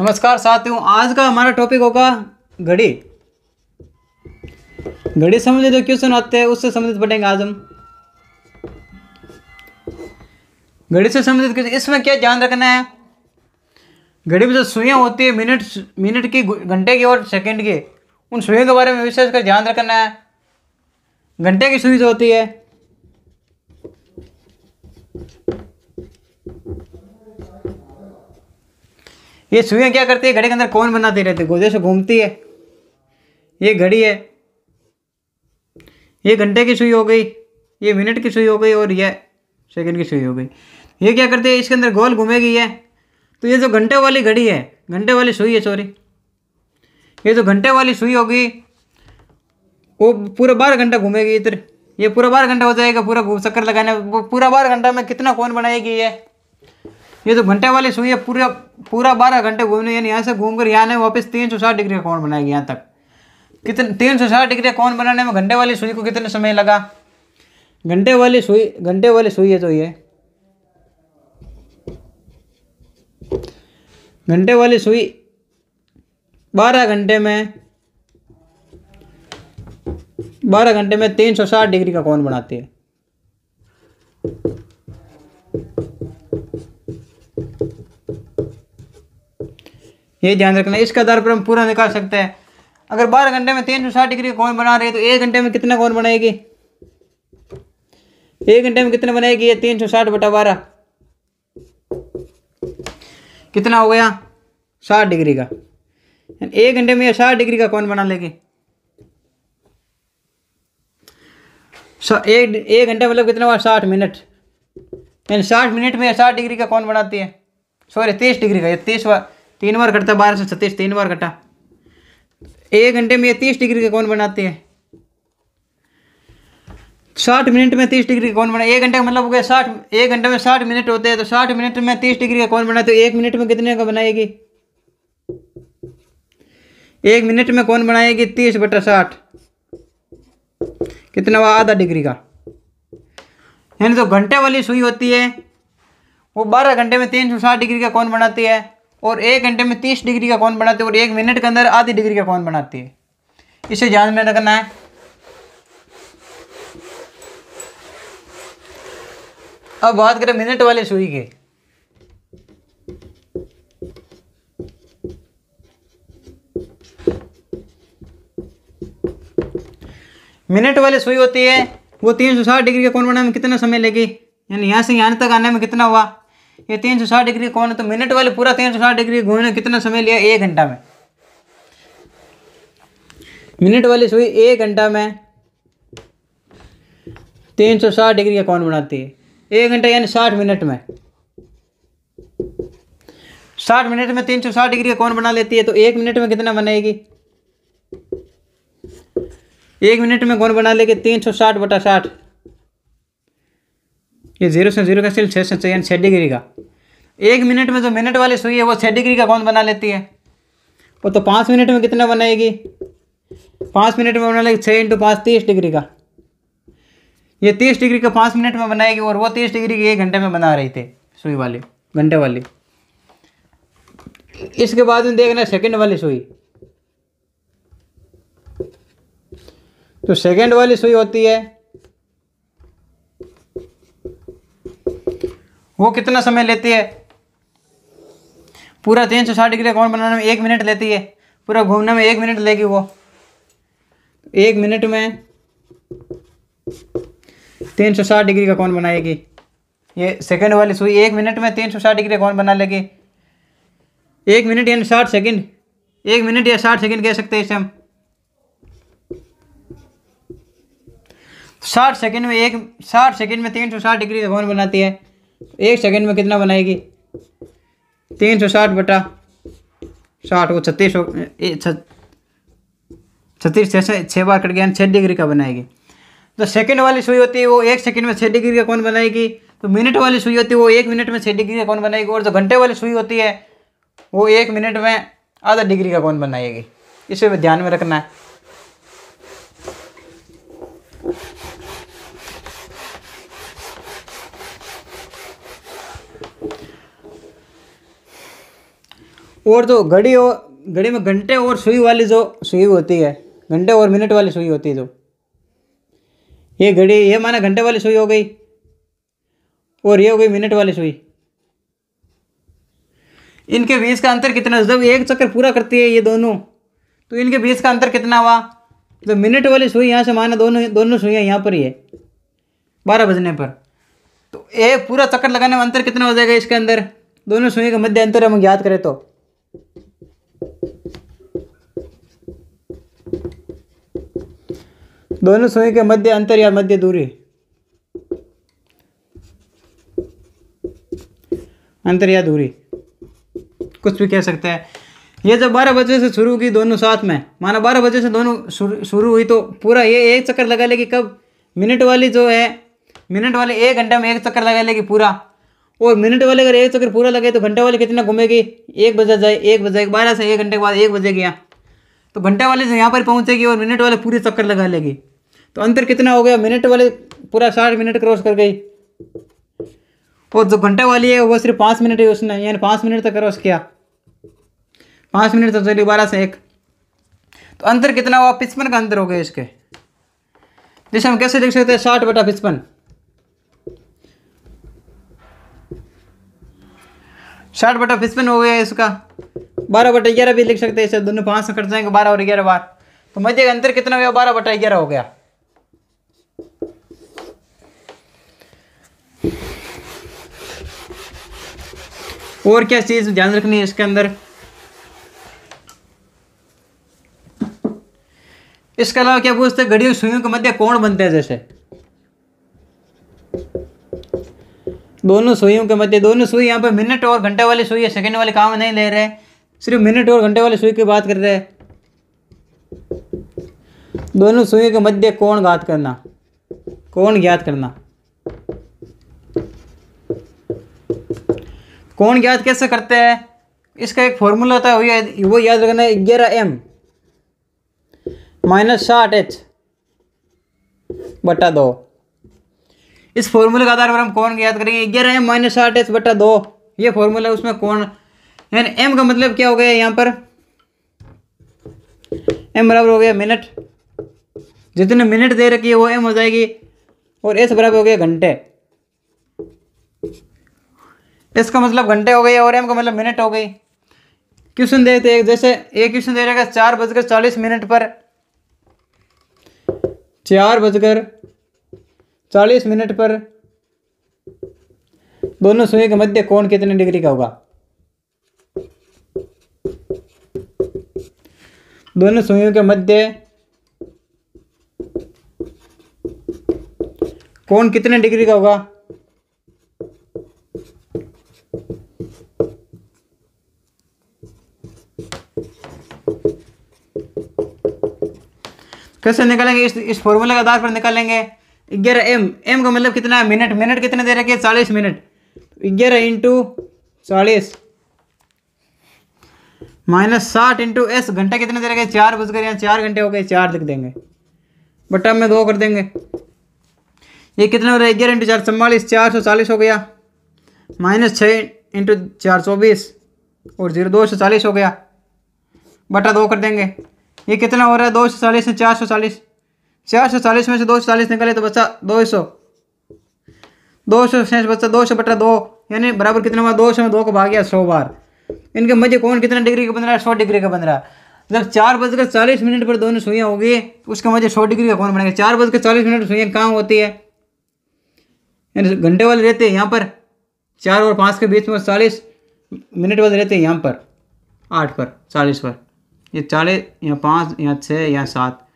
नमस्कार साथियों आज का हमारा टॉपिक होगा घड़ी घड़ी संबंधित जो क्वेश्चन आते हैं उससे संबंधित पढ़ेंगे आज हम घड़ी से संबंधित क्वेश्चन इसमें क्या ध्यान रखना है घड़ी में जो सुइयाँ होती है मिनट मिनट की घंटे की और सेकंड की उन सुइयों के बारे में विशेष कर ध्यान रखना है घंटे की सुई जो होती है ये सुइयाँ क्या करती है घड़ी के अंदर कौन रहती है गोदे से घूमती है ये घड़ी है ये घंटे की सुई हो गई ये मिनट की सुई हो गई और यह सेकंड की सुई हो गई ये क्या करती है इसके अंदर गोल घूमेगी ये तो ये जो घंटे वाली घड़ी है घंटे वाली सुई है सॉरी ये जो घंटे वाली सुई होगी वो पूरा बारह घंटा घूमेगी इधर ये पूरा बारह घंटा हो जाएगा पूरा चक्कर लगाने पूरा बारह घंटा में कितना कौन बनाएगी ये ये जो तो घंटे वाली सुई है पूरा पूरा बारह घंटे घूमने यानी यहाँ से घूम कर यहाँ वापस तीन सौ साठ डिग्री का कौन बनाएगी यहाँ तक कितने तीन सौ साठ डिग्री का कौन बनाने में घंटे वाली सुई को कितने समय लगा घंटे वाली सुई घंटे वाली सुई है तो ये घंटे वाली सुई बारह घंटे में बारह घंटे में तीन सौ साठ डिग्री का कौन बनाती है ये ध्यान रखना इसका दर पर हम पूरा निकाल सकते हैं अगर बारह घंटे में तीन सौ साठ डिग्री कौन बना रही है तो एक घंटे में कितना कौन बनाएगी एक घंटे में कितना बनाएगी ये तीन सौ साठ बटा बारह कितना हो गया साठ डिग्री का एक घंटे में यह साठ डिग्री का कौन बना लेगी एक घंटे मतलब कितना हुआ साठ मिनट यानी साठ मिनट में साठ डिग्री का कौन बनाती है सॉरी तीस डिग्री का ये तीस तीन बार घटता बारह सौ छत्तीस तीन बार घटा एक घंटे में ये तीस डिग्री के कौन बनाते हैं साठ मिनट में तीस डिग्री का कौन बना एक घंटे का मतलब हो गया साठ एक घंटे में साठ मिनट होते हैं तो साठ मिनट में तीस डिग्री का कौन बना तो एक मिनट में कितने का बनाएगी एक मिनट में कौन बनाएगी तीस बटा साठ कितना हुआ आधा डिग्री का यानी तो घंटे वाली सुई होती है वो बारह घंटे में तीन सौ साठ डिग्री का कौन बनाती है और एक घंटे में तीस डिग्री का कौन बनाते है और एक मिनट के अंदर आधी डिग्री का कौन बनाते है इसे ध्यान में रखना है अब बात करें मिनट वाले सुई के मिनट वाले सुई होती है वो तीन सौ साठ डिग्री का कौन बनाने में कितना समय लेगी यानी यहां से यहां तक आने में कितना हुआ ये तीन सौ साठ डिग्री कौन है तो मिनट वाले पूरा तीन सौ साठ डिग्री घूमने कितना समय लिया एक घंटा में मिनट वाले सुई एक घंटा में तीन सौ साठ डिग्री का कौन बनाती है एक घंटा यानी साठ मिनट में साठ मिनट में तीन सौ साठ डिग्री का कौन बना लेती है तो एक मिनट में कितना बनाएगी एक मिनट में कौन बना लेगी तीन सौ साठ बटा साठ ये जीरो से जीरो का सेल छः से यानी छः डिग्री का एक मिनट में जो मिनट वाली सुई है वो छः डिग्री का कौन बना लेती है वो तो पाँच मिनट में कितना बनाएगी पाँच मिनट में बना लेगी छः इंटू पाँच तीस डिग्री का ये तीस डिग्री का पाँच मिनट में बनाएगी और वो तीस डिग्री की एक घंटे में बना रही थी सुई वाली घंटे वाली इसके बाद में देखना सेकेंड वाली सुई तो सेकेंड वाली सुई होती है वो कितना समय लेती है पूरा तीन सौ साठ डिग्री कौन बनाने में एक मिनट लेती है पूरा घूमने में एक मिनट लेगी वो एक मिनट में तीन सौ साठ डिग्री का कौन बनाएगी ये सेकंड वाली सुई एक मिनट में तीन सौ साठ डिग्री कौन बना लेगी एक मिनट यानी साठ सेकंड एक मिनट या साठ सेकंड कह सकते हैं इसे हम साठ सेकंड में एक साठ सेकंड में तीन सौ साठ डिग्री का कौन बनाती है एक सेकेंड में कितना बनाएगी तीन सौ साठ बटा साठ वो छत्तीस छत्तीस छः छः बार कट गया छः डिग्री का बनाएगी तो सेकंड वाली सुई होती है वो एक सेकंड में छः डिग्री का कौन बनाएगी तो मिनट वाली सुई होती है वो एक मिनट में छः डिग्री का कौन बनाएगी और जो घंटे वाली सुई होती है वो एक मिनट में आधा डिग्री का कौन बनाएगी इसे ध्यान में रखना है और जो घड़ी और घड़ी में घंटे और सुई वाली जो सुई होती है घंटे और मिनट वाली सुई होती है जो ये घड़ी ये माना घंटे वाली सुई हो गई और ये हो गई मिनट वाली सुई इनके बीच का अंतर कितना जब एक चक्कर पूरा करती है ये दोनों तो इनके बीच का अंतर कितना हुआ तो मिनट वाली सुई यहाँ से माना दोनों दोनों सुइयाँ यहाँ पर ही है बारह बजने पर तो एक पूरा चक्कर लगाने में अंतर कितना हो जाएगा इसके अंदर दोनों सुइयों का मध्य अंतर हम याद करें तो दोनों सुई के मध्य अंतर या मध्य दूरी अंतर या दूरी कुछ भी कह सकते हैं ये जब बारह बजे से शुरू की दोनों साथ में माना बारह बजे से दोनों शुरू हुई तो पूरा ये एक चक्कर लगा लेगी कब मिनट वाली जो है मिनट वाले एक घंटे में एक चक्कर लगा लेगी पूरा और मिनट वाले तो अगर एक चक्कर पूरा लगे तो घंटा वाले कितना घूमेगी एक बजे जाए एक बजे बारह से एक घंटे के बाद एक बजे गया तो घंटा वाले से यहाँ पर पहुँचेगी और मिनट वाले पूरे चक्कर लगा लेगी तो अंतर कितना हो गया मिनट वाले पूरा साठ मिनट क्रॉस कर गई और जो घंटा वाली है वो सिर्फ पाँच मिनट ही उसने यानी पाँच मिनट तक क्रॉस किया पाँच मिनट तक चली बारह से एक तो अंतर कितना हुआ पिचपन का अंतर हो गया इसके जैसे हम कैसे देख सकते हैं साठ बटा पिचपन साठ बटा फिस्पिन हो गया इसका बारह बटा ग्यारह भी लिख सकते हैं इसे दोनों पाँच सौ कट जाएंगे बारह और ग्यारह बार तो मध्य का अंतर कितना हो गया बारह बटा ग्यारह हो गया और क्या चीज ध्यान रखनी है इसके अंदर इसके अलावा क्या पूछते घड़ियों सुइयों के मध्य कोण बनते हैं जैसे दोनों सुइयों के मध्य दोनों सुई यहाँ पे मिनट और घंटे वाली सुई है सेकेंड वाले काम नहीं ले रहे सिर्फ मिनट और घंटे वाली सुई की बात कर रहे हैं दोनों सुइयों के मध्य कौन घात करना कौन ज्ञात करना कौन ज्ञात कैसे करते हैं इसका एक फॉर्मूला था वो याद वो याद रखना है ग्यारह एम माइनस साठ एच बटा दो इस फॉर्मूले के आधार पर हम कौन याद करेंगे ग्यारह एम माइनस आठ एस बटा दो ये फॉर्मूला है उसमें कौन यानी एम का मतलब क्या हो गया यहाँ पर एम बराबर हो गया मिनट जितने मिनट दे रखी है वो एम हो जाएगी और एस बराबर हो गया घंटे एस का मतलब घंटे हो गए और एम का मतलब मिनट हो गई क्वेश्चन दे हैं जैसे एक क्वेश्चन दे रहेगा चार बजकर चालीस मिनट पर चार बजकर चालीस मिनट पर दोनों सुई के मध्य कोण कितने डिग्री का होगा दोनों सुइयों के मध्य कोण कितने डिग्री का होगा कैसे निकालेंगे इस इस फॉर्मूले के आधार पर निकालेंगे ग्यारह एम एम का मतलब कितना है मिनट मिनट कितने दे रखे चालीस मिनट ग्यारह इंटू चालीस माइनस साठ इंटू एस घंटा कितने दे रखे चार बज यहाँ चार घंटे हो गए चार लिख देंगे बटा में दो कर देंगे ये कितना हो रहा है ग्यारह इंटू चार चम्बालीस चार सौ चालीस हो गया माइनस छः इंटू चार चौबीस और जीरो दो सौ चालीस हो गया बटा दो कर देंगे ये कितना हो रहा है दो सौ चालीस से चार सौ चालीस चार सौ चालीस में से दो सौ चालीस निकाले तो बच्चा दो सौ दो सौ शेष बच्चा दो सौ बटा दो यानी बराबर कितना हुआ दो सौ में दो को भाग गया सौ बार इनके मजे कौन कितना डिग्री का बन रहा है सौ डिग्री का बन रहा है जब चार बजकर चालीस मिनट पर दोनों सुइयाँ होगी उसका मजे सौ डिग्री का कौन बनेगा चार बजकर चालीस मिनट सुइयाँ कहाँ होती है यानी घंटे वाले रहते हैं यहाँ पर चार और पाँच के बीच में चालीस मिनट वाले रहते हैं यहाँ पर आठ पर चालीस पर ये चालीस यहाँ पाँच यहाँ छः यहाँ सात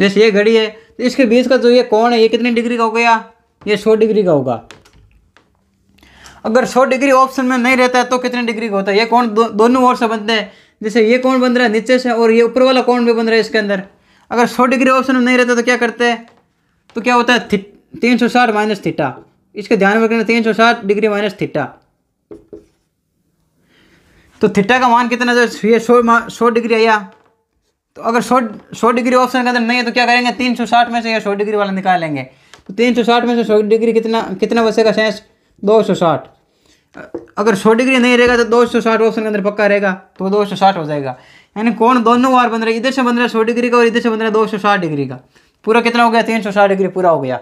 जैसे ये घड़ी है तो इसके बीच का जो ये कोण है ये कितनी डिग्री का हो गया ये सौ डिग्री का होगा अगर सौ डिग्री ऑप्शन में नहीं रहता है तो कितने डिग्री का होता है ये कौन दो, दोनों ओर से बनते हैं जैसे ये कौन बन रहा है नीचे से और ये ऊपर वाला कौन भी बन रहा है इसके अंदर अगर सौ डिग्री ऑप्शन में नहीं रहता तो क्या करते हैं तो क्या होता है तीन सौ साठ माइनस थीटा इसके ध्यान में रखना तीन सौ साठ डिग्री माइनस थीटा तो थीटा का मान कितना जो ये सौ सौ डिग्री आया तो अगर सौ सौ डिग्री ऑप्शन के अंदर नहीं है तो क्या करेंगे तीन सौ साठ में से यह सौ डिग्री वाला निकालेंगे तो तीन सौ साठ में से सौ डिग्री कितना कितना बचेगा सेंस दो सौ साठ अगर सौ डिग्री नहीं रहेगा तो दो सौ साठ ऑप्शन के अंदर पक्का रहेगा तो दो सौ साठ हो जाएगा यानी कौन दोनों बार बन रहा है इधर से बन रहा है सौ डिग्री का और इधर से बन रहा है दो सौ साठ डिग्री का पूरा कितना हो गया तीन सौ साठ डिग्री पूरा हो गया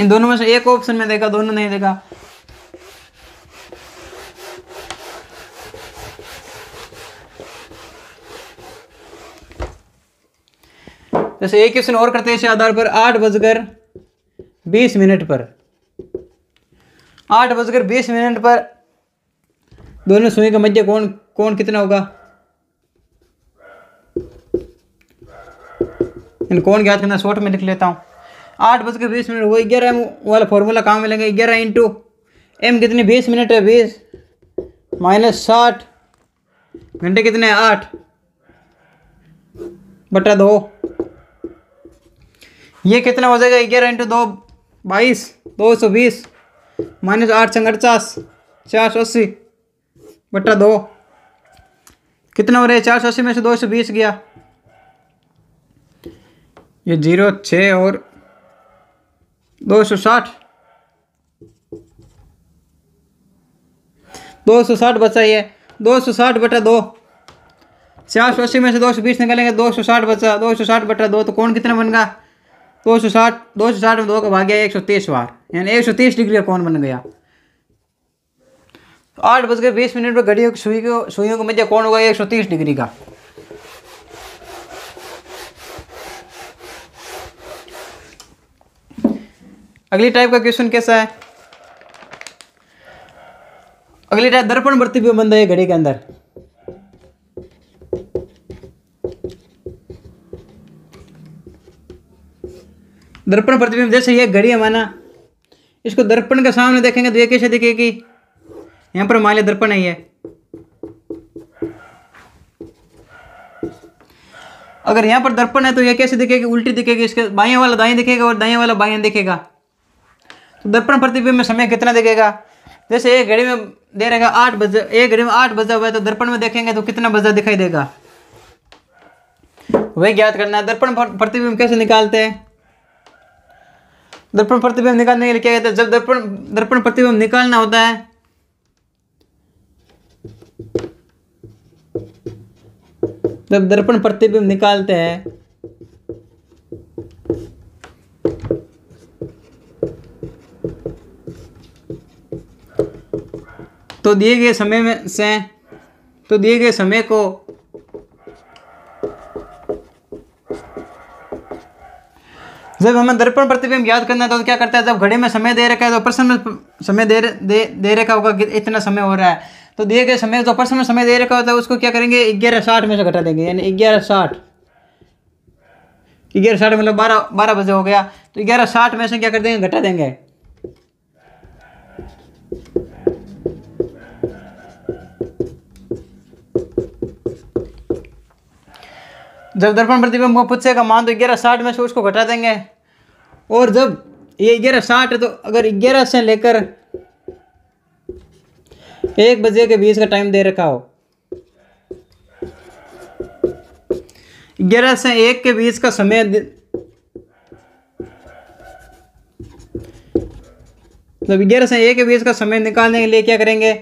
इन दोनों में से एक ऑप्शन में देगा दोनों नहीं देगा जैसे एक क्वेश्चन और करते हैं इस आधार पर आठ बजकर बीस मिनट पर आठ बजकर बीस मिनट पर दोनों सुई का मध्य कौन कौन कितना होगा इन कौन ज्ञात करना शॉर्ट में लिख लेता हूँ आठ बजकर बीस मिनट वो ग्यारह एम वाला फॉर्मूला काम में लेंगे ग्यारह इंटू एम कितने बीस मिनट है बीस माइनस साठ घंटे कितने आठ बटा दो ये कितना हो जाएगा ग्यारह इंटू दो बाईस दो सौ बीस माइनस आठ संग अड़चास चार सौ अस्सी बट्टा दो कितना हो रहा है चार सौ अस्सी में से दो सौ बीस गया ये जीरो छः और दो सौ साठ दो सौ साठ बचा ये दो सौ साठ बटा दो चार सौ अस्सी में से दो सौ बीस निकालेंगे दो सौ साठ बचा दो सौ साठ बटा दो तो कौन कितना बनगा दो सौ साठ दो सौ साठ में दो का भाग गया एक सौ तीस बार यानी एक सौ तीस डिग्री का कौन बन गया आठ बज के बीस मिनट पर घड़ी सुई को सुइयों के मध्य कौन होगा एक सौ तीस डिग्री का अगली टाइप का क्वेश्चन कैसा है अगली टाइप दर्पण बढ़ती प्रतिबिंब बंद है घड़ी के अंदर दर्पण प्रतिबिंब जैसे ये घड़ी है माना इसको दर्पण के सामने देखेंगे तो ये कैसे दिखेगी यहाँ पर मान दर्पण है ये अगर यहाँ पर दर्पण है तो ये कैसे दिखेगी उल्टी दिखेगी इसके बाएं वाला दाएं दिखेगा और दाएं वाला बाएं दिखेगा तो दर्पण प्रतिबिंब में समय कितना दिखेगा जैसे एक घड़ी में दे रहेगा आठ बजे एक घड़ी में आठ बजा हुआ है तो दर्पण में देखेंगे तो कितना बजा दिखाई देगा वही ज्ञात करना है दर्पण प्रतिबिंब कैसे निकालते हैं दर्पण प्रतिबिंब निकालने के लिए क्या कहते हैं जब दर्पण दर्पण प्रतिबिंब निकालना होता है जब दर्पण प्रतिबिंब निकालते हैं तो दिए गए समय में से तो दिए गए समय को जब हमें दर्पण प्रतिबिंब याद करना है तो क्या करता है जब घड़ी में समय दे रखा है तो प्रश्न में समय दे दे दे रखा होगा कि इतना समय हो रहा है तो दिए गए समय जो प्रश्न में समय दे रखा होता है उसको क्या करेंगे ग्यारह साठ में से घटा देंगे यानी ग्यारह साठ ग्यारह साठ मतलब बारह बारह बजे हो गया तो ग्यारह साठ में से क्या कर देंगे घटा देंगे जब दर्पण प्रतिबिंब को पूछेगा मान तो ग्यारह साठ में से उसको घटा देंगे और जब ये ग्यारह साठ है तो अगर ग्यारह से लेकर एक बजे के बीच का टाइम दे रखा हो ग्यारह से एक के बीच का समय मतलब ग्यारह से एक के बीच का समय निकालने के लिए क्या करेंगे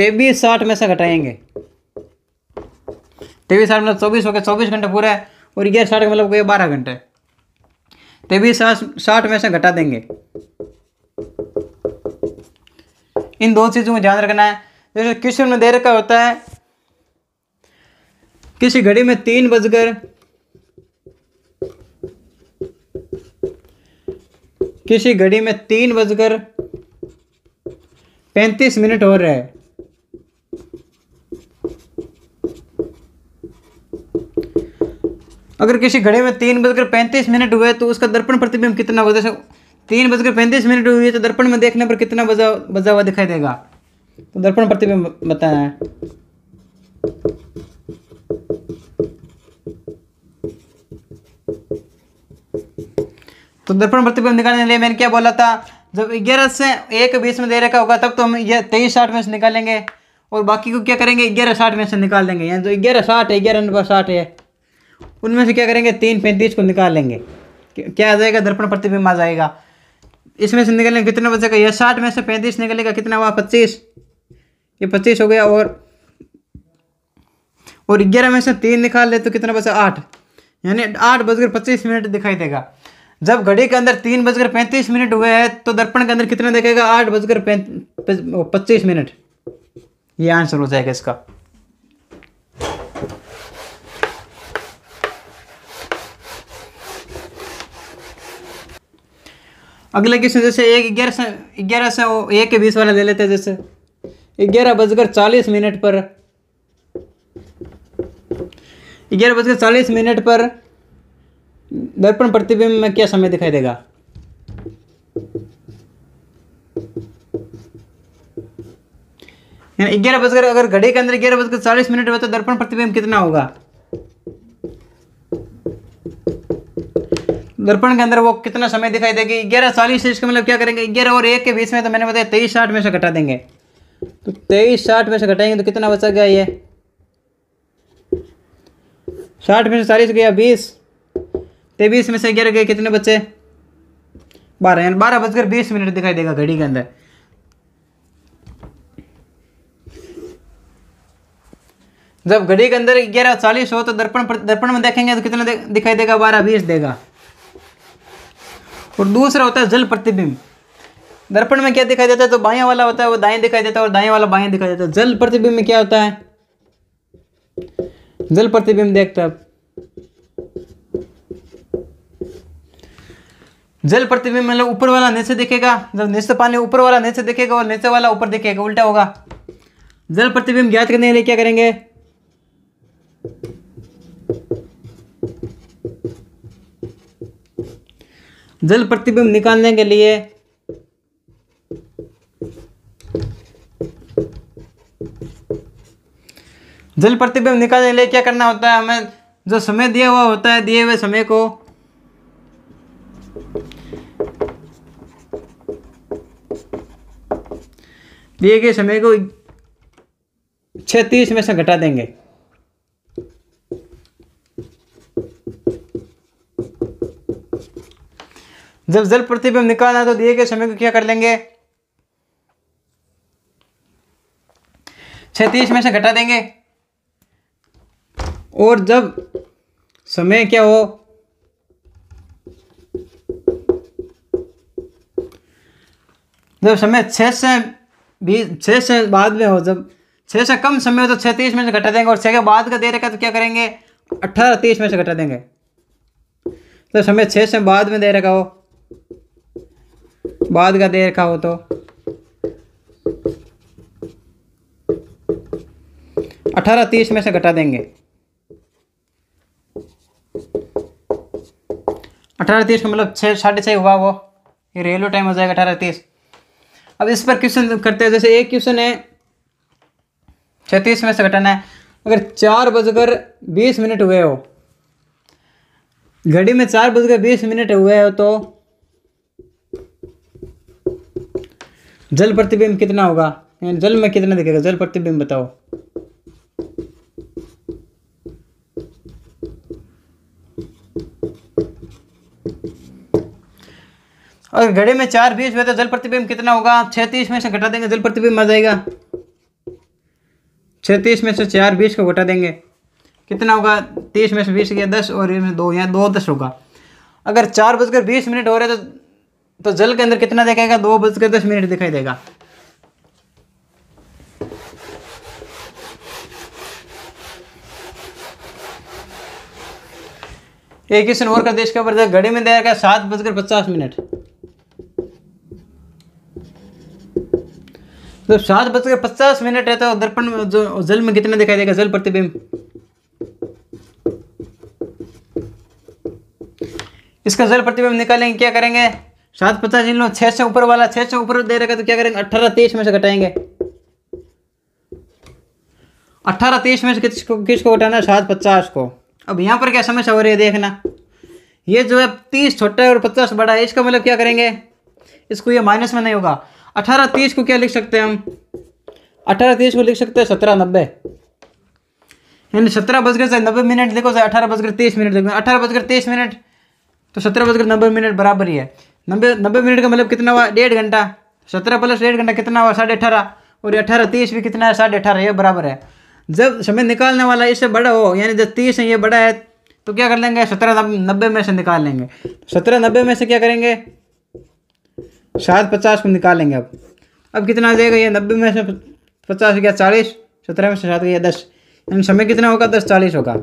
तेबीस साठ में से घटाएंगे तेबीस साठ मतलब चौबीस हो गया चौबीस घंटे पूरा है और ग्यारह साठ का मतलब बारह घंटे तेईस साठ में से घटा देंगे इन दो चीज़ों को ध्यान रखना है जैसे क्वेश्चन में दे रखा होता है किसी घड़ी में तीन बजकर किसी घड़ी में तीन बजकर पैंतीस मिनट हो रहे हैं अगर किसी घड़े में तीन बजकर पैंतीस मिनट हुए तो उसका दर्पण प्रतिबिंब कितना हुआ से तीन बजकर पैंतीस मिनट हुए तो दर्पण में देखने पर कितना बजा बजा हुआ दिखाई देगा तो दर्पण प्रतिबिंब बताया है तो दर्पण प्रतिबिंब निकालने के लिए मैंने क्या बोला था जब ग्यारह से एक बीस में दे रखा होगा तब तो हम ये तेईस साठ में से निकालेंगे और बाकी को क्या करेंगे ग्यारह साठ में से निकाल देंगे यानी जो ग्यारह साठ है ग्यारह साठ है उनमें से क्या करेंगे तीन पैंतीस को निकालेंगे क्या आ जाएगा दर्पण प्रतिबिंब आ जाएगा इसमें से निकलेंगे कितना बचेगा यह साठ में से पैंतीस निकलेगा कितना हुआ पच्चीस ये पच्चीस हो गया और और ग्यारह में से तीन निकाल ले तो कितना बचा आठ यानी आठ बजकर पच्चीस मिनट दिखाई देगा जब घड़ी के अंदर तीन बजकर पैंतीस मिनट हुए हैं तो दर्पण के अंदर कितना देखेगा आठ बजकर पच्चीस मिनट ये आंसर हो जाएगा इसका अगले क्वेश्चन जैसे एक ग्यारह से ग्यारह से वो एक के बीस वाला ले लेते हैं जैसे ग्यारह बजकर चालीस मिनट पर ग्यारह बजकर चालीस मिनट पर दर्पण प्रतिबिंब में क्या समय दिखाई देगा ग्यारह बजकर अगर घड़ी के अंदर ग्यारह बजकर चालीस मिनट में तो दर्पण प्रतिबिंब कितना होगा दर्पण के अंदर वो कितना समय दिखाई देगी ग्यारह चालीस इसका मतलब क्या करेंगे ग्यारह और एक के बीच में तो मैंने बताया तेईस साठ में से घटा देंगे तो तेईस साठ में से घटाएंगे तो कितना बचा गया ये साठ में से चालीस गया बीस तेईस में से ग्यारह गए कितने बच्चे बारह यानी बारह बजकर बीस मिनट दिखाई देगा घड़ी के अंदर जब घड़ी के अंदर ग्यारह चालीस हो तो दर्पण दर्पण में देखेंगे तो कितना दिखाई देगा बारह बीस देगा और दूसरा होता है जल प्रतिबिंब दर्पण में क्या दिखाई देता है तो बाया वाला होता है वो दाएं दिखाई देता है और दाएं वाला बाएं दिखाई देता है जल प्रतिबिंब में क्या होता है जल प्रतिबिंब देखते आप जल प्रतिबिंब मतलब ऊपर वाला नीचे दिखेगा जब मतलब नीचे पानी ऊपर वाला नीचे दिखेगा और नीचे वाला ऊपर दिखेगा उल्टा होगा जल प्रतिबिंब ज्ञात करने के लिए क्या करेंगे जल प्रतिबिंब निकालने के लिए जल प्रतिबिंब निकालने के लिए क्या करना होता है हमें जो समय दिया हुआ होता है दिए हुए समय को दिए गए समय को छत्तीस में से घटा देंगे जब जल प्रतिबिंब निकालना तो दिए गए समय को क्या कर लेंगे छत्तीस में से घटा देंगे और जब समय क्या हो जब समय छह से बीस छह से बाद में हो जब छह से कम समय हो तो छत्तीस तीस में से घटा देंगे और छह के बाद का दे रखा तो क्या करेंगे अट्ठारह तीस में से घटा देंगे तो समय छह से बाद में दे रखा हो बाद का दे रखा हो तो अठारह तीस में से घटा देंगे अठारह तीस का मतलब छः साढ़े छः हुआ वो ये रेलवे टाइम हो जाएगा अठारह तीस अब इस पर क्वेश्चन करते हैं जैसे एक क्वेश्चन है छत्तीस में से घटाना है अगर चार बजकर बीस मिनट हुए हो घड़ी में चार बजकर बीस मिनट हुए हो तो जल प्रतिबिंब कितना होगा जल में कितना दिखेगा जल प्रतिबिंब बताओ अगर घड़े में चार बीस हुए तो जल प्रतिबिंब कितना होगा छत्तीस में से घटा देंगे जल प्रतिबिंब आ जाएगा छत्तीस में से चार बीस को घटा देंगे कितना होगा तीस में से बीस गया दस और दो या दो दस होगा अगर चार बजकर बीस मिनट हो रहे तो तो जल के अंदर कितना देखेगा दो बजकर दस मिनट दिखाई देगा एक क्वेश्चन और का देश का पर घड़ी में दिया सात बजकर पचास मिनट जब तो सात बजकर पचास मिनट है तो दर्पण जो जल में कितना दिखाई देगा जल प्रतिबिंब इसका जल प्रतिबिंब निकालेंगे क्या करेंगे सात पचास इन लो छह से ऊपर वाला छह से ऊपर दे रखा तो क्या करेंगे अठारह तेईस में से घटाएंगे अठारह तेईस में से किसको किसको घटाना है सात पचास को अब यहाँ पर क्या समस्या हो रही है देखना ये जो है तीस छोटा है और पचास बड़ा है इसका मतलब क्या करेंगे इसको ये माइनस में नहीं होगा अठारह तीस को क्या लिख सकते हैं हम अठारह तीस को लिख सकते हैं सत्रह नब्बे यानी सत्रह बजकर से नब्बे मिनट देखो सर अठारह बजकर तीस मिनट देखो अठारह बजकर तीस मिनट तो सत्रह बजकर नब्बे मिनट बराबर ही है नब्बे नब्बे मिनट का मतलब कितना हुआ डेढ़ घंटा सत्रह प्लस डेढ़ घंटा कितना हुआ साढ़े अठारह और अठारह तीस भी कितना है साढ़े अठारह ये बराबर है जब समय निकालने वाला इससे बड़ा हो यानी जब तीस है ये बड़ा है तो क्या कर लेंगे सत्रह नब्बे में से निकाल लेंगे सत्रह नब्बे में से क्या करेंगे सात पचास को निकालेंगे अब अब कितना देगा ये नब्बे में से पचास हो गया चालीस सत्रह में से सात गया दस यानी समय कितना होगा दस चालीस होगा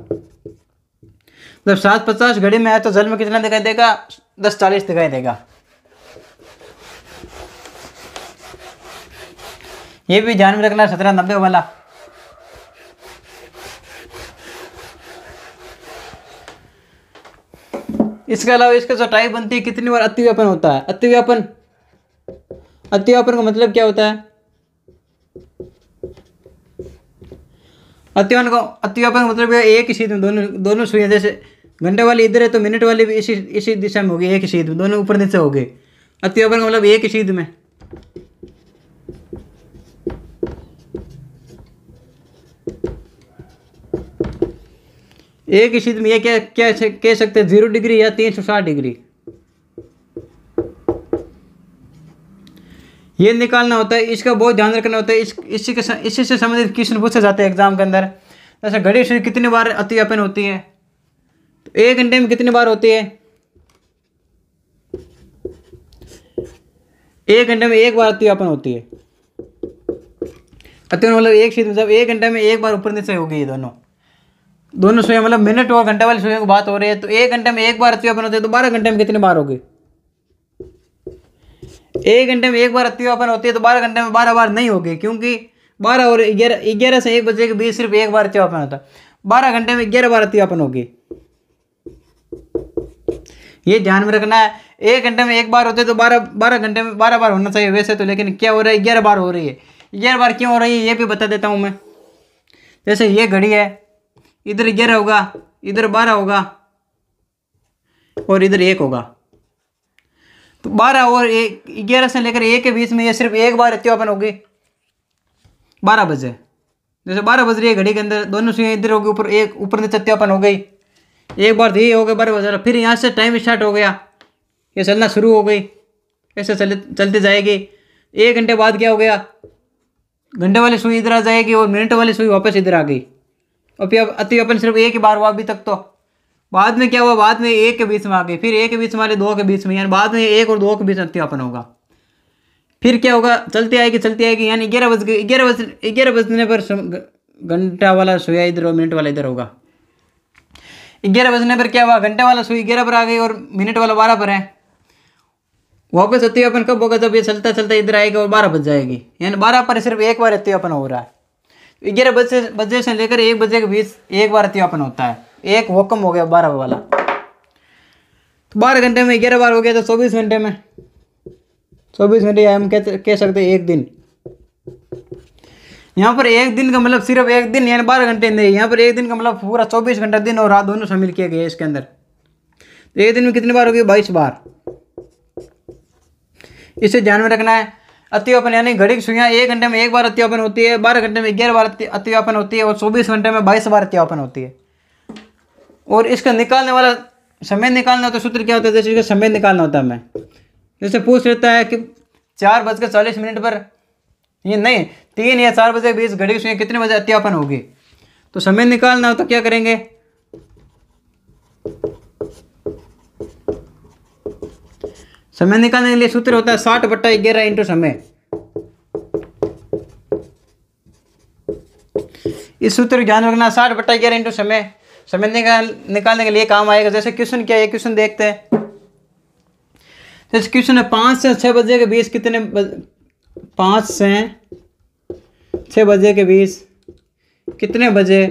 जब सात पचास घड़ी में आया तो जल में कितना दिखाई देगा दस चालीस दिखाई देगा ये भी ध्यान में रखना सत्रह नब्बे वाला इसके अलावा इसके जो टाइप बनती है कितनी बार अतिव्यापन होता है अतिव्यापन अतिव्यापन का मतलब क्या होता है अतिवन को अतिव्यापन का मतलब एक ही सीध में दोनों दोनों सुइया जैसे घंटे वाली इधर है तो मिनट वाली भी इसी इसी दिशा में होगी एक ही सीध में दोनों ऊपर नीचे होगी अतिव्यापन का मतलब एक ही सीध में एक ही सिद्ध में ये क्या क्या कह सकते हैं जीरो डिग्री या तीन सौ साठ डिग्री ये निकालना होता है इसका बहुत ध्यान रखना होता है इस इसी के इसी से संबंधित क्वेश्चन पूछे जाते हैं एग्जाम के अंदर जैसे घड़ी सुई कितनी बार अतिव्यापन होती है तो एक घंटे में कितनी बार होती है एक घंटे में एक बार अतिव्यापन होती है अतिव्यापन मतलब एक सीध मतलब एक घंटे में एक बार ऊपर नीचे होगी ये दोनों दोनों सुइया मतलब मिनट और घंटे वाली सुइयों की बात हो रही है तो एक घंटे में एक बार अतिवा अपन होते हैं तो बारह घंटे में कितने बार हो गए एक घंटे में एक बार अतिवा होती है तो बारह घंटे में बारह बार नहीं होगी क्योंकि बारह और ग्यारह ग्यारह से एक बजे के बीच सिर्फ एक बार अतिवा होता होता बारह घंटे में ग्यारह बार अतिवा होगी ये ध्यान में रखना है एक घंटे में एक बार होते तो बारह बारह घंटे में बारह बार होना चाहिए वैसे तो लेकिन क्या हो रहा है ग्यारह बार हो रही है ग्यारह बार क्यों हो रही है ये भी बता देता हूँ मैं जैसे ये घड़ी है इधर ग्यारह होगा इधर बारह होगा और इधर एक होगा तो बारह और एक ग्यारह से लेकर एक के बीच में ये सिर्फ एक बार अत्यापन होगी बारह बजे जैसे बारह बज रही है घड़ी के अंदर दोनों सुइयाँ इधर होगी ऊपर एक ऊपर नीचे अत्यापन हो गई एक बार तो ये हो गया बारह बजे फिर यहाँ से टाइम स्टार्ट हो गया ये चलना शुरू हो गई ऐसे चल चलती जाएगी एक घंटे बाद क्या हो गया घंटे वाली सुई इधर आ जाएगी और मिनट वाली सुई वापस इधर आ गई अभी अब अति अपन सिर्फ एक ही बार हुआ अभी तक तो बाद में क्या हुआ बाद में एक के बीच में आ गए फिर एक के बीच में आ दो के बीच में यानी बाद में एक और दो के बीच अत्यापन होगा फिर क्या होगा चलती आएगी चलती आएगी यानी ग्यारह बज गई ग्यारह बज ग्यारह बजने पर घंटा वाला सोया इधर और मिनट वाला इधर होगा ग्यारह बजने पर क्या हुआ घंटे वाला सुई ग्यारह पर आ गई और मिनट वाला बारह पर है वापस अत्यापन कब होगा जब ये चलता चलता इधर आएगा और बारह बज जाएगी यानी बारह पर सिर्फ एक बार अत्यापन हो रहा है ग्यारह बजे बजे से लेकर एक बजे के बीच एक बार अतिवापन होता है एक वो कम हो गया बारह वाला तो बारह घंटे में ग्यारह बार हो गया तो चौबीस घंटे में चौबीस घंटे हम कह सकते एक दिन यहाँ पर एक दिन का मतलब सिर्फ एक दिन यानी बारह घंटे नहीं यहाँ पर एक दिन का मतलब पूरा चौबीस घंटा दिन और रात दोनों शामिल किया गया इसके अंदर तो एक दिन में कितनी बार होगी बाईस बार इसे ध्यान में रखना है अतिव्यापन यानी घड़ी की सुइया एक घंटे में एक बार अत्यापन होती है बारह घंटे में ग्यारह बार अत्यापन होती है और चौबीस घंटे में बाईस बार अत्यापन होती है और इसका निकालने वाला समय निकालना होता है सूत्र क्या होता है जैसे इसका समय निकालना होता है हमें जैसे पूछ लेता है कि चार बजकर चालीस मिनट पर ये नहीं तीन या चार बजे बीस घड़ी की कितने बजे अत्यापन होगी तो समय निकालना हो तो क्या करेंगे समय निकालने के लिए सूत्र होता है साठ बट्टा ग्यारह इंटू समय इस सूत्र ध्यान रखना साठ बट्टा ग्यारह इंटू समय समय निकाल निकालने के लिए काम आएगा जैसे क्वेश्चन क्या है क्वेश्चन देखते हैं जैसे क्वेश्चन है पांच से छह बजे के बीच कितने पांच से छह बजे के बीच कितने बजे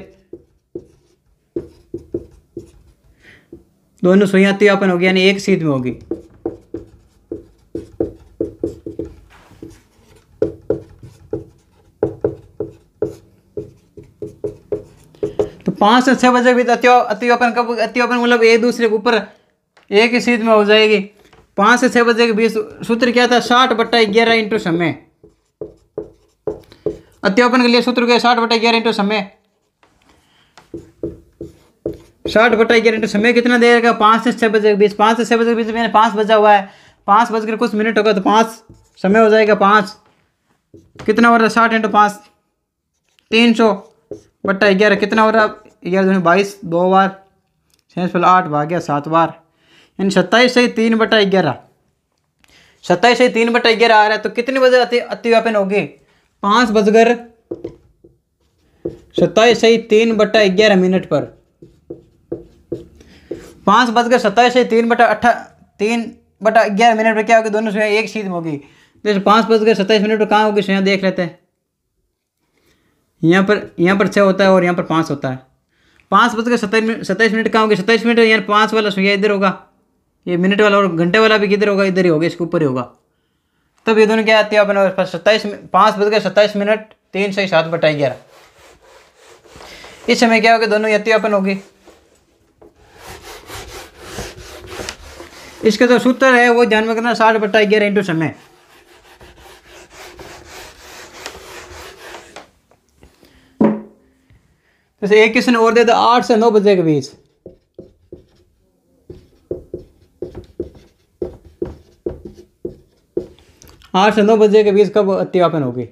दोनों सुइयाँ त्यापन होगी यानी एक सीध में होगी पाँच से छः बजे के बीच अतियोपन कब अतियोपन मतलब एक दूसरे के ऊपर एक ही सीध में हो जाएगी पाँच से छः बजे के बीच सूत्र क्या था साठ बट्टा ग्यारह इंटू समय अत्यापन के लिए सूत्र क्या साठ बट्टा ग्यारह इंटू समय साठ बट्टा ग्यारह इंटू समय कितना देर का पाँच से छः बजे के बीच पाँच से छः बजे के बीच मैंने पाँच बजा हुआ है पाँच बजकर कुछ मिनट होगा तो पाँच समय हो जाएगा पाँच कितना हो रहा है साठ इंटू पाँच तीन सौ बट्टा ग्यारह कितना हो रहा ग्यारह दूनी बाईस दो बार छः से आठ भाग गया सात बार यानी सत्ताईस से तीन बटा ग्यारह सत्ताईस से तीन बटा ग्यारह आ रहा है तो कितने बजे अति अतिव्यापन होगी पाँच बजकर सत्ताईस से तीन बटा ग्यारह मिनट पर पाँच बजकर सत्ताईस से तीन बटा अट्ठा तीन बटा ग्यारह मिनट पर क्या होगी दोनों संख्या एक सीध में होगी जैसे पाँच बजकर सत्ताईस मिनट पर कहाँ होगी संख्या देख लेते हैं यहाँ पर यहाँ पर छः होता है और यहाँ पर पाँच होता है पाँच बजकर सत्ताईस सत्ताईस मिनट कहाँ हो सत्ताईस मिनट यार पाँच वाला सुइया इधर होगा ये मिनट वाला और घंटे वाला भी किधर होगा इधर ही होगा इसके ऊपर ही होगा तब ये दोनों क्या आती है अपने पास सत्ताईस पाँच बजकर सत्ताईस मिनट तीन सौ सात बटाई ग्यारह इस समय क्या होगा दोनों अत्यापन अपन होगी इसका जो सूत्र है वो ध्यान में करना साठ बटा ग्यारह इंटू समय जैसे एक क्वेश्चन और दे दो आठ से नौ बजे के बीच आठ से नौ बजे के बीच कब अत्यापन होगी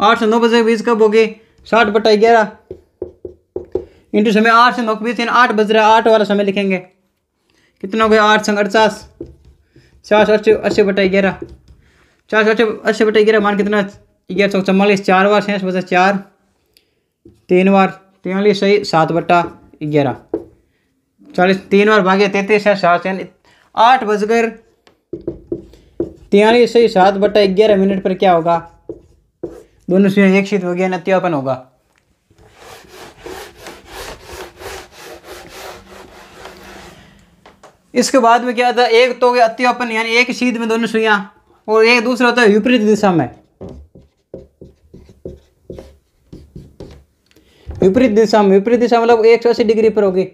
आठ से नौ बजे के बीच कब होगी साठ बटा ग्यारह इंटू समय आठ से नौ के बीच आठ बज रहा है आठ वाला समय लिखेंगे कितना हो गया आठ संग अड़चास चार सौ अस्सी अस्सी बटा ग्यारह चार सौ अस्सी अस्सी बटा ग्यारह मान कितना ग्यारह सौ चवालीस चार बार छः बटा चार तीन बार तैंतालीस सही सात बटा ग्यारह चालीस तीन बार भागे तैंतीस है सात आठ बजकर तैंतालीस सही सात बटा ग्यारह मिनट पर क्या होगा दोनों से एक शीत हो गया नत्यापन होगा इसके बाद में क्या था एक तो अत्यापन यानी एक सीध में दोनों सुइया और एक दूसरा होता है विपरीत दिशा में विपरीत दिशा में विपरीत दिशा मतलब एक सौ अस्सी डिग्री पर होगी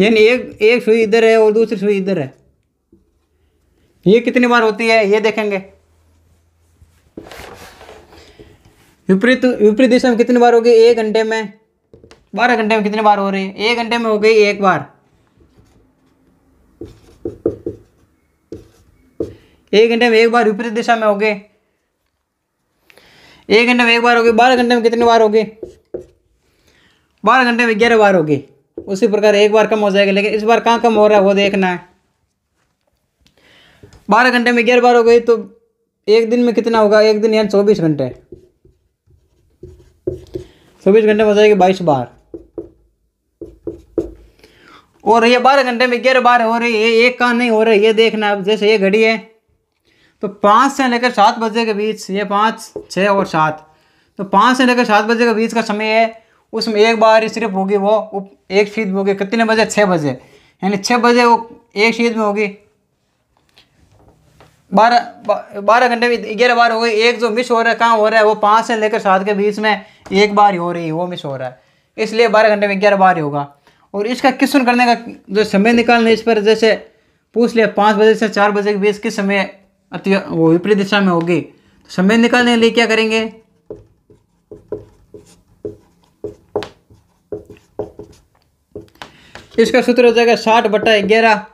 यानी एक एक सुई इधर है और दूसरी सुई इधर है ये कितनी बार होती है ये देखेंगे विपरीत विपरीत दिशा में कितनी बार होगी एक घंटे में बारह घंटे में कितने बार हो रहे हैं एक घंटे में हो गई एक बार एक घंटे में एक बार विपरीत दिशा में हो गए एक घंटे में एक बार हो गए बारह घंटे में कितने बार हो गए बारह घंटे में ग्यारह बार हो गए उसी प्रकार एक बार कम हो जाएगा लेकिन इस बार कहाँ कम हो रहा है वो देखना है बारह घंटे में ग्यारह बार हो गई तो एक दिन में कितना होगा एक दिन यानी चौबीस घंटे चौबीस घंटे में हो जाएगी बाईस बार और ये बारह घंटे में ग्यारह बारह हो रही है एक कान नहीं हो है ये देखना अब जैसे ये घड़ी है तो पाँच से लेकर सात बजे के बीच ये पाँच छः और सात तो पाँच से लेकर सात बजे के बीच का समय है उसमें एक बार सिर्फ होगी वो एक शीत में होगी कितने बजे छः बजे यानी छः बजे वो एक शीत में होगी बारह बारह घंटे में ग्यारह बार हो गई एक जो मिस हो रहा है कहाँ हो रहा है वो पाँच से लेकर सात के बीच में एक बार ही हो रही है वो मिस हो रहा है इसलिए बारह घंटे में ग्यारह बार ही होगा और इसका क्वेश्चन करने का जो समय निकालने इस पर जैसे पूछ लिया पाँच बजे से चार बजे के बीच के समय अति वो विपरीत दिशा में होगी तो समय निकालने के लिए क्या करेंगे इसका सूत्र हो जाएगा साठ बटा ग्यारह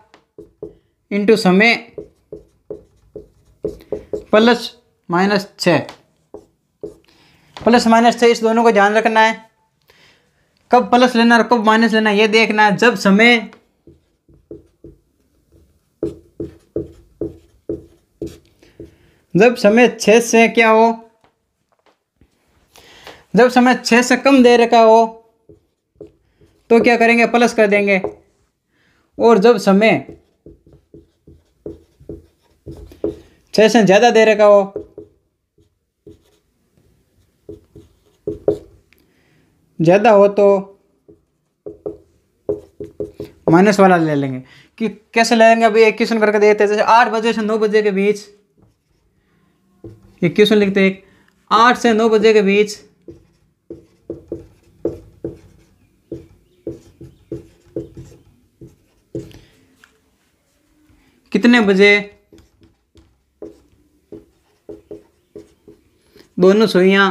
इंटू समय प्लस माइनस छ प्लस माइनस छ इस दोनों को ध्यान रखना है कब प्लस लेना और कब माइनस लेना ये देखना है जब समय जब समय छह से क्या हो जब समय छह से कम दे रखा हो तो क्या करेंगे प्लस कर देंगे और जब समय छह से ज़्यादा दे रखा हो ज़्यादा हो तो माइनस वाला ले लेंगे कि कैसे ले लेंगे अभी एक क्वेश्चन करके देते हैं जैसे आठ बजे से नौ बजे के बीच एक क्वेश्चन लिखते हैं आठ से नौ बजे के बीच कितने बजे दोनों सुइयाँ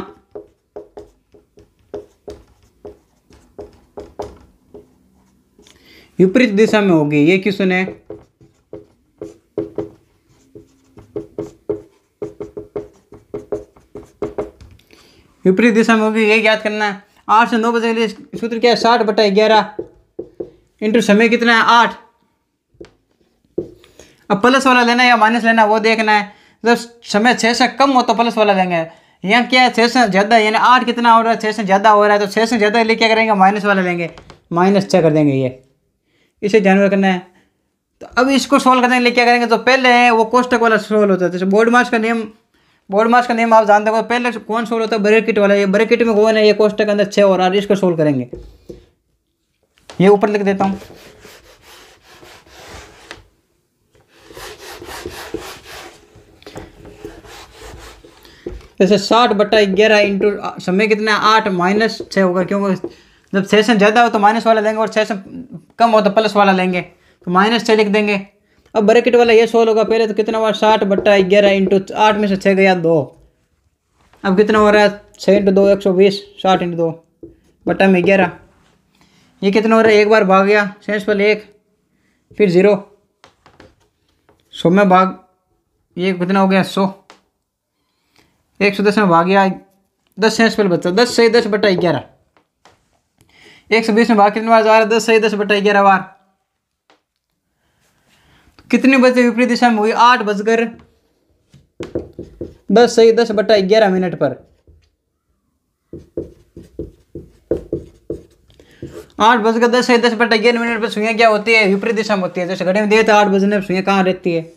विपरीत दिशा में होगी ये क्वेश्चन है विपरीत दिशा में होगी ये याद करना है आठ से नौ बजे के लिए सूत्र क्या है साठ बटा ग्यारह इंटू समय कितना है आठ अब प्लस वाला लेना है या माइनस लेना है वो देखना है जब समय छः से कम हो तो प्लस वाला लेंगे यहाँ क्या है छः से ज़्यादा यानी आठ कितना हो रहा है छः से ज़्यादा हो रहा है तो छः से ज़्यादा लिए क्या करेंगे माइनस वाला लेंगे माइनस छः कर देंगे ये इसे ध्यान में रखना है तो अब इसको सॉल्व करने के लिए क्या करेंगे तो पहले वो कोष्टक वाला सोल्व होता है जैसे बोर्ड मार्क्स का नियम बोर्ड मार्क्स का नियम आप जानते हो पहले कौन सोल्व होता है ब्रेकिट वाला ये ब्रेकिट में कौन है ये कोष्टक के अंदर छः और आठ इसको सोल्व करेंगे ये ऊपर लिख देता हूँ जैसे साठ बट्टा ग्यारह इंटू समय कितना है आठ माइनस छः होगा क्योंकि जब सेशन ज़्यादा हो तो माइनस वाला लेंगे और सेशन कम हो तो प्लस वाला लेंगे तो माइनस छः लिख देंगे अब ब्रैकेट वाला ये सोल होगा पहले तो कितना हुआ साठ बट्टा ग्यारह इंटू आठ में से छः गया दो अब कितना हो रहा है छः इंटू दो एक सौ बीस साठ इंटू दो बट्टा में ग्यारह ये कितना हो रहा है एक बार भाग गया सेंस पर एक फिर ज़ीरो सौ में भाग ये कितना हो गया सौ एक सौ दस में भाग गया दस सेंस पर बचा दस से दस बट्टा ग्यारह एक सौ बीस में भाग कितने बार जा रहा है दस सही दस बटा ग्यारह बार कितने बजे विपरीत दिशा में हुई आठ बजकर दस सही दस बटा ग्यारह मिनट पर आठ बजकर दस सही दस बटा ग्यारह मिनट पर सुइया क्या होती है विपरीत दिशा में होती है जैसे घड़ी में देते तो आठ बजने पर सुइया कहाँ रहती है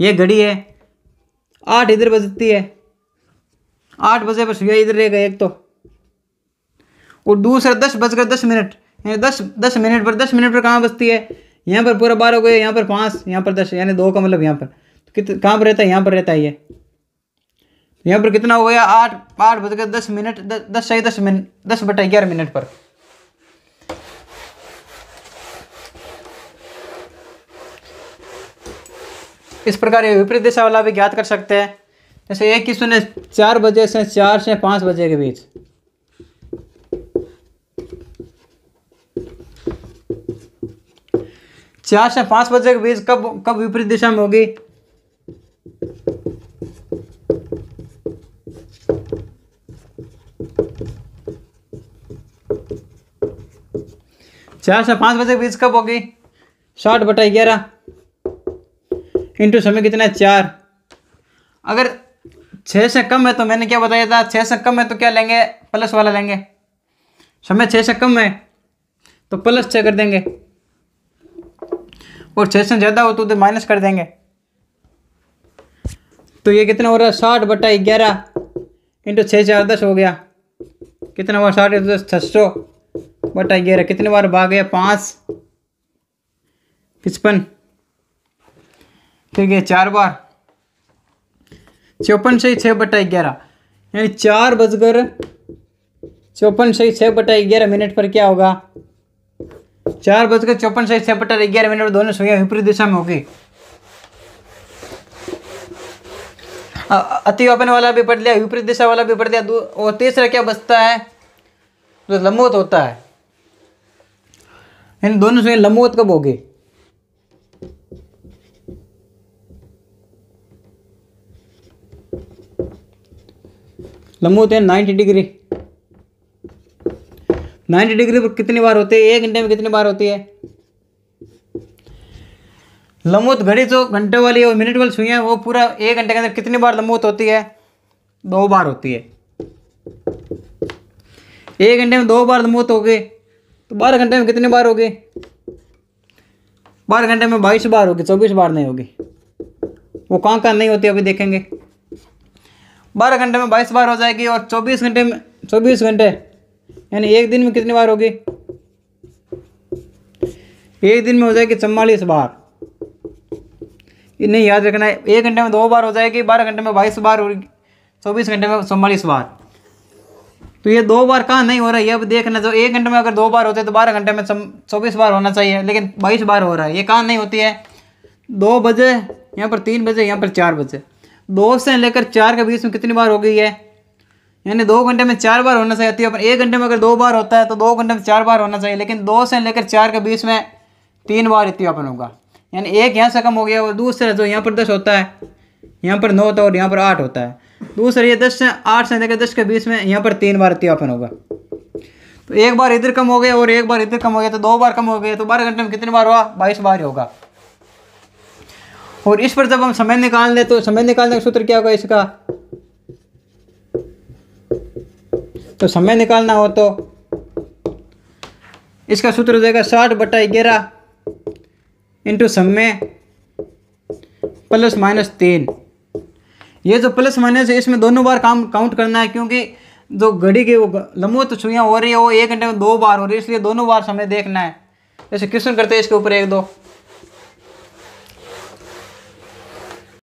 ये घड़ी है आठ इधर बजती है आठ बजे पर सुइया इधर रहेगा एक तो और दूसरा दस बजकर दस मिनट यानी दस दस मिनट पर दस मिनट पर कहाँ बजती है यहाँ पर पूरा बारह हो गया यहाँ पर पाँच यहाँ पर दस यानी दो का मतलब यहाँ पर तो कित कहाँ पर रहता है यहाँ पर रहता है ये तो यहाँ पर कितना हो गया आठ आठ बजकर दस मिनट दस सही दस मिनट दस बटा ग्यारह मिनट पर इस प्रकार ये विपरीत दिशा वाला भी ज्ञात कर सकते हैं जैसे एक ही शून्य चार बजे से चार से पाँच बजे के बीच चार से पांच बजे के बीच कब कब विपरीत दिशा में होगी चार से पांच बजे के बीच कब होगी साठ बटा ग्यारह इंटू समय कितना है चार अगर छः से कम है तो मैंने क्या बताया था छः से कम है तो क्या लेंगे प्लस वाला लेंगे समय छः से कम है तो प्लस छः कर देंगे और छः से ज़्यादा हो तो उधर माइनस कर देंगे तो ये कितना हो रहा है साठ बटा ग्यारह इंटू छः चार दस हो गया कितना हुआ साठ इंटू दस छः सौ बटा ग्यारह कितने बार भाग गया पाँच पचपन ठीक है चार बार चौपन से छः बटा ग्यारह यानी चार बजकर चौपन से छः बटा ग्यारह मिनट पर क्या होगा चार बजकर चौपन से छह ग्यारह मिनट दोनों सुइया विपरीत दिशा में होगी अतिव्यापन वाला भी पढ़ लिया विपरीत दिशा वाला भी पढ़ लिया और तीसरा क्या बचता है जो तो होता है इन दोनों सुइया लंबोत कब होगी लंबोत है नाइन्टी डिग्री नाइन्टी डिग्री पर कितनी बार होती है एक घंटे में कितनी बार होती है लमूत घड़ी जो घंटे वाली और मिनट वाली सुई है वो पूरा एक घंटे के अंदर कितनी बार लमूत होती है दो बार होती है एक घंटे में दो बार हो होगी तो बारह घंटे में कितनी बार होगी बारह घंटे में बाईस बार होगी चौबीस बार नहीं होगी वो कहाँ कहाँ नहीं होती अभी देखेंगे बारह घंटे में बाईस बार हो जाएगी और चौबीस घंटे में चौबीस घंटे यानी एक दिन में कितनी बार होगी एक दिन में हो जाएगी चवालीस बार नहीं याद रखना है एक घंटे में दो बार हो जाएगी बारह घंटे में बाईस बार होगी चौबीस घंटे में चवालीस बार तो ये दो बार कहाँ नहीं हो रहा है अब देखना जो एक घंटे में अगर दो बार होते तो बारह घंटे में चौबीस बार होना चाहिए लेकिन बाईस बार हो रहा है ये कहाँ नहीं होती है दो बजे यहाँ पर तीन बजे यहाँ पर चार बजे दो से लेकर चार के बीच में कितनी बार हो गई है यानी दो घंटे में चार बार होना चाहिए अपन एक घंटे में अगर दो बार होता है तो दो घंटे में चार बार होना चाहिए लेकिन दो से लेकर चार के बीच में तीन बार अपन होगा यानी एक यहाँ से कम हो गया और दूसरा जो यहाँ पर दस होता है यहाँ पर नौ होता है और यहाँ पर आठ होता है दूसरा ये दस से आठ से लेकर दस के बीच में यहाँ पर तीन बार अपन होगा तो एक बार इधर कम हो गया और एक बार इधर कम हो गया तो दो बार कम हो गया तो बारह घंटे में कितनी बार हुआ बाईस बार होगा और इस पर जब हम समय निकाल लें तो समय निकालने का सूत्र क्या होगा इसका तो समय निकालना हो तो इसका सूत्र हो जाएगा साठ बटा ग्यारह इंटू समय प्लस माइनस तीन ये जो प्लस माइनस है इसमें दोनों बार काम काउंट करना है क्योंकि जो घड़ी की वो तो छुइयाँ हो रही है वो एक घंटे में दो बार हो रही है इसलिए दोनों बार समय देखना है जैसे क्वेश्चन करते हैं इसके ऊपर एक दो